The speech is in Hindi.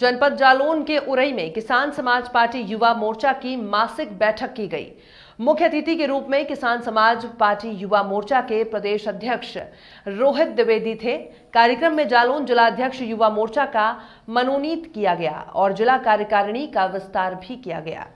जनपद जालौन के उरई में किसान समाज पार्टी युवा मोर्चा की मासिक बैठक की गई मुख्य अतिथि के रूप में किसान समाज पार्टी युवा मोर्चा के प्रदेश अध्यक्ष रोहित द्विवेदी थे कार्यक्रम में जालौन जिलाध्यक्ष युवा मोर्चा का मनोनीत किया गया और जिला कार्यकारिणी का विस्तार भी किया गया